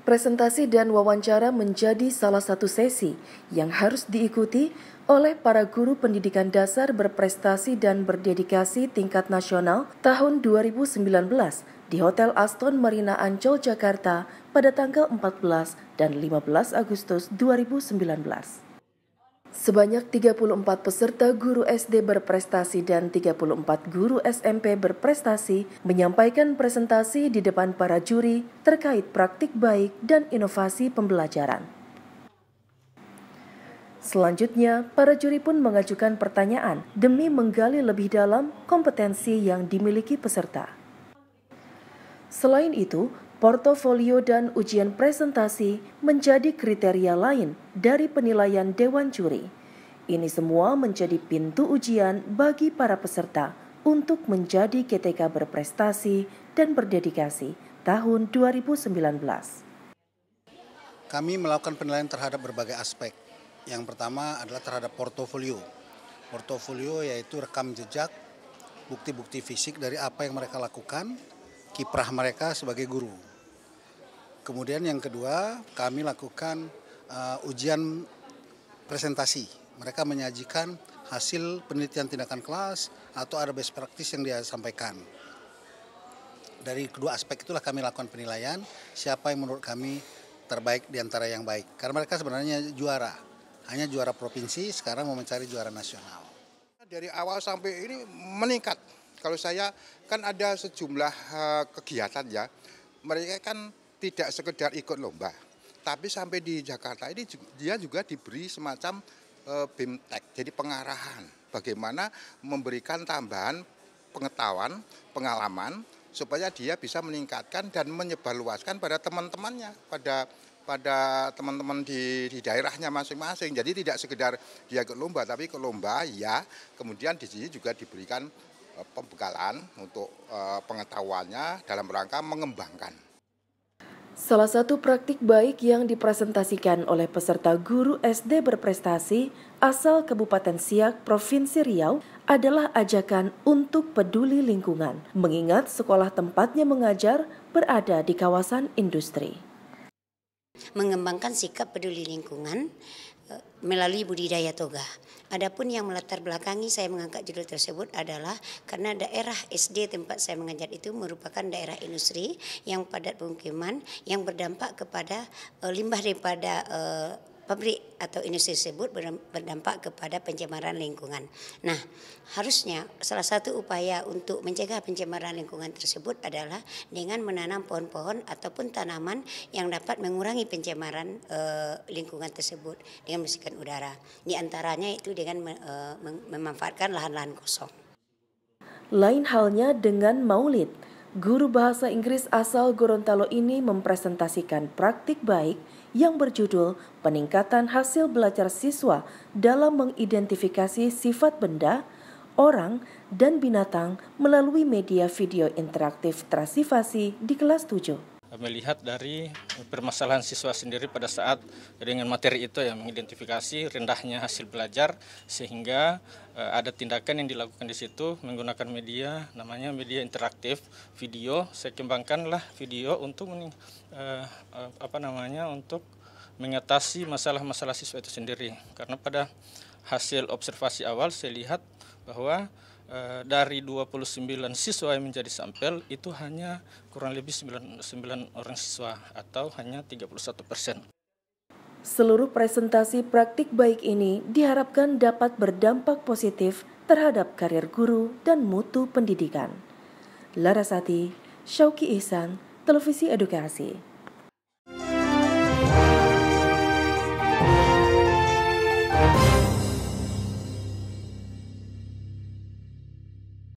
Presentasi dan wawancara menjadi salah satu sesi yang harus diikuti oleh para guru pendidikan dasar berprestasi dan berdedikasi tingkat nasional tahun 2019 di Hotel Aston Marina Ancol, Jakarta pada tanggal 14 dan 15 Agustus 2019. Sebanyak 34 peserta guru SD berprestasi dan 34 guru SMP berprestasi menyampaikan presentasi di depan para juri terkait praktik baik dan inovasi pembelajaran. Selanjutnya, para juri pun mengajukan pertanyaan demi menggali lebih dalam kompetensi yang dimiliki peserta. Selain itu, portofolio dan ujian presentasi menjadi kriteria lain dari penilaian dewan juri. Ini semua menjadi pintu ujian bagi para peserta untuk menjadi GTK berprestasi dan berdedikasi tahun 2019. Kami melakukan penilaian terhadap berbagai aspek. Yang pertama adalah terhadap portofolio. Portofolio yaitu rekam jejak, bukti-bukti fisik dari apa yang mereka lakukan, kiprah mereka sebagai guru. Kemudian yang kedua, kami lakukan uh, ujian presentasi. Mereka menyajikan hasil penelitian tindakan kelas atau ada best practice yang dia sampaikan. Dari kedua aspek itulah kami lakukan penilaian siapa yang menurut kami terbaik di antara yang baik. Karena mereka sebenarnya juara. Hanya juara provinsi, sekarang mau mencari juara nasional. Dari awal sampai ini meningkat. Kalau saya kan ada sejumlah eh, kegiatan ya. Mereka kan tidak sekedar ikut lomba, tapi sampai di Jakarta ini dia juga diberi semacam eh, BIMTEK, jadi pengarahan bagaimana memberikan tambahan pengetahuan, pengalaman supaya dia bisa meningkatkan dan menyebarluaskan pada teman-temannya, pada pada teman-teman di, di daerahnya masing-masing. Jadi tidak sekedar dia ke lomba, tapi ke lomba ya. Kemudian di sini juga diberikan eh, pembekalan untuk eh, pengetahuannya dalam rangka mengembangkan Salah satu praktik baik yang dipresentasikan oleh peserta guru SD berprestasi asal Kabupaten Siak, Provinsi Riau adalah ajakan untuk peduli lingkungan, mengingat sekolah tempatnya mengajar berada di kawasan industri. Mengembangkan sikap peduli lingkungan melalui budidaya toga. Adapun yang melatar belakangi saya mengangkat judul tersebut adalah karena daerah SD tempat saya mengajar itu merupakan daerah industri yang padat pemukiman yang berdampak kepada eh, limbah daripada eh, pabrik atau industri tersebut berdampak kepada pencemaran lingkungan. Nah, harusnya salah satu upaya untuk mencegah pencemaran lingkungan tersebut adalah dengan menanam pohon-pohon ataupun tanaman yang dapat mengurangi pencemaran e, lingkungan tersebut dengan membersihkan udara. Di antaranya itu dengan e, memanfaatkan lahan-lahan kosong. Lain halnya dengan maulid. Guru bahasa Inggris asal Gorontalo ini mempresentasikan praktik baik yang berjudul Peningkatan Hasil Belajar Siswa dalam mengidentifikasi sifat benda, orang, dan binatang melalui media video interaktif Trasivasi di kelas 7 melihat dari permasalahan siswa sendiri pada saat dengan materi itu yang mengidentifikasi rendahnya hasil belajar sehingga eh, ada tindakan yang dilakukan di situ menggunakan media namanya media interaktif video saya kembangkanlah video untuk eh, eh, apa namanya untuk mengatasi masalah-masalah siswa itu sendiri karena pada hasil observasi awal saya lihat bahwa Eh, dari 29 siswa yang menjadi sampel itu hanya kurang lebih 9, orang siswa atau hanya 31 persen. Seluruh presentasi praktik baik ini diharapkan dapat berdampak positif terhadap karir guru dan mutu pendidikan. Larasati, Syauki Ihsan, Televisi Edukasi.